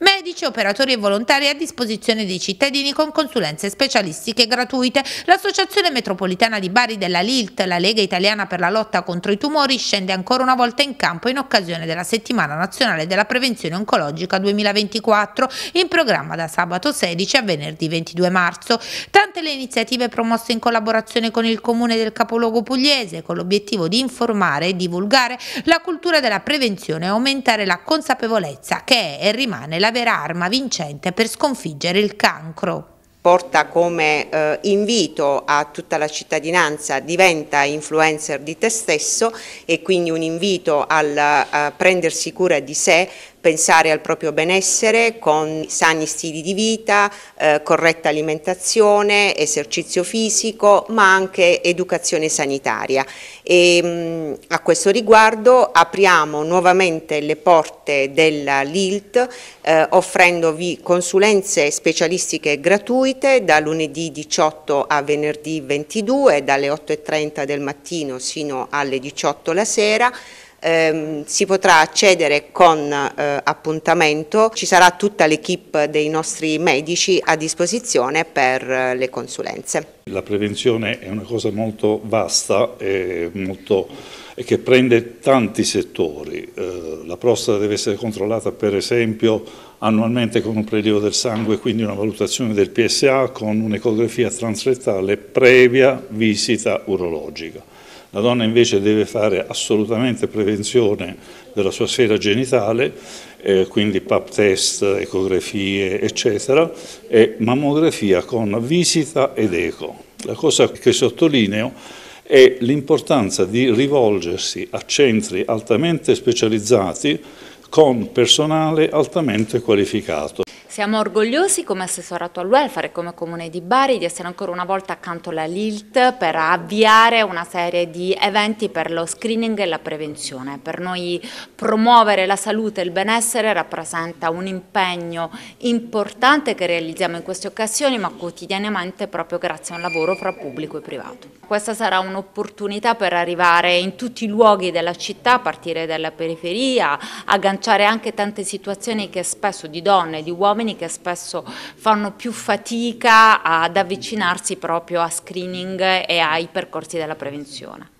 medici, operatori e volontari a disposizione dei cittadini con consulenze specialistiche gratuite. L'Associazione Metropolitana di Bari della LILT, la Lega Italiana per la lotta contro i tumori, scende ancora una volta in campo in occasione della Settimana Nazionale della Prevenzione Oncologica 2024, in programma da sabato 16 a venerdì 22 marzo. Tante le iniziative promosse in collaborazione con il Comune del capoluogo pugliese, con l'obiettivo di informare e divulgare la cultura della prevenzione e aumentare la consapevolezza che è e rimane la vera arma vincente per sconfiggere il cancro porta come eh, invito a tutta la cittadinanza diventa influencer di te stesso e quindi un invito al, a prendersi cura di sé pensare al proprio benessere con sani stili di vita, eh, corretta alimentazione, esercizio fisico, ma anche educazione sanitaria. E, mh, mm, a questo riguardo apriamo nuovamente le porte della LILT eh, offrendovi consulenze specialistiche gratuite da lunedì 18 a venerdì 22 dalle 8.30 del mattino sino alle 18 la sera ehm, si potrà accedere con eh, appuntamento, ci sarà tutta l'equipe dei nostri medici a disposizione per eh, le consulenze. La prevenzione è una cosa molto vasta e, molto, e che prende tanti settori. Eh, la prostata deve essere controllata per esempio annualmente con un prelievo del sangue, quindi una valutazione del PSA con un'ecografia transrettale previa visita urologica. La donna invece deve fare assolutamente prevenzione della sua sfera genitale, eh, quindi pap test, ecografie, eccetera, e mammografia con visita ed eco. La cosa che sottolineo è l'importanza di rivolgersi a centri altamente specializzati con personale altamente qualificato. Siamo orgogliosi come assessorato al welfare e come comune di Bari di essere ancora una volta accanto alla LILT per avviare una serie di eventi per lo screening e la prevenzione. Per noi promuovere la salute e il benessere rappresenta un impegno importante che realizziamo in queste occasioni ma quotidianamente proprio grazie a un lavoro fra pubblico e privato. Questa sarà un'opportunità per arrivare in tutti i luoghi della città, a partire dalla periferia, agganciare anche tante situazioni che spesso di donne, e di uomini che spesso fanno più fatica ad avvicinarsi proprio a screening e ai percorsi della prevenzione.